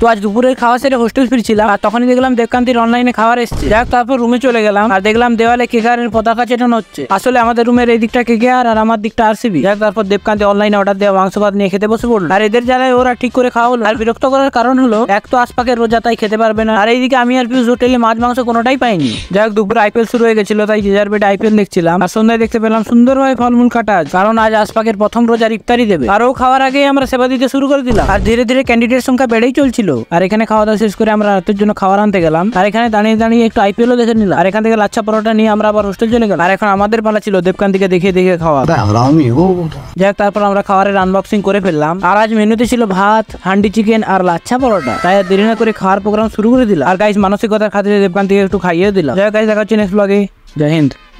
তো আজ দুপুরের খাওয়া সেরে হোস্টেল ফিরছিলাম আর তখনই দেখলাম দেবকান্তির অনলাইনে খাবার এসছে যাক তারপর রুমে চলে গেলাম আর দেখলাম দেওয়ালে কেকারের পতাকা চেটন হচ্ছে আসলে আমাদের রুমের এই দিকটা কেকেআর আর আমার দিকটা আরসিবি যাক তারপর দেবকান্তি অনলাইনে অর্ডার দেওয়া মাংস ভাত নিয়ে খেতে বসে পড়লো আর এদের জায়গায় ওরা ঠিক করে খাওয়া হলো আর বিরক্ত করার কারণ হলো এক তো আশপাকে রোজা তাই খেতে পারবে না আর এইদিকে আমি আর পিউস হোটেলে মাছ মাংস কোনোটাই পাইনি যাক দুপুরে আইপিএল শুরু হয়ে গেছিল তাই যার বেড আইপিএল দেখছিলাম আর সন্ধ্যায় দেখতে পেলাম সুন্দরভাবে ফলমূল কাটা কারণ আজ আশপাকের প্রথম রোজার ইফতারি দেবে আরও খাওয়ার আগে আমরা সেবা দিতে শুরু করে দিলাম আর ধীরে ধীরে ক্যান্ডিডেট সংখ্যা বেড়েই চলছিল ছিল আর এখানে খাওয়া দাওয়া শেষ করে আমরা রাতের জন্য খাবার আনতে গেলাম আর এখানে দাঁড়িয়ে দাঁড়িয়ে একটু আইপিএল দেখে নিলাম আর এখান থেকে লাচ্ছা পরোটা নিয়ে আমরা আবার হোস্টেল চলে গেলাম আর এখন আমাদের পালা ছিল দেবকান্তিকে দেখে দেখে খাওয়া যাই তারপর আমরা খাবারের আনবক্সিং করে ফেললাম আর আজ মেনুতে ছিল ভাত হান্ডি চিকেন আর লাচ্ছা পরোটা তাই দেরি না করে খাওয়ার প্রোগ্রাম শুরু করে দিলাম আর গাইজ মানসিকতার খাতিরে দেবকান্তিকে একটু খাইয়ে দিলাম যাই গাইজ দেখা হচ্ছে নেক্সট ব্লগে জয় হিন্দ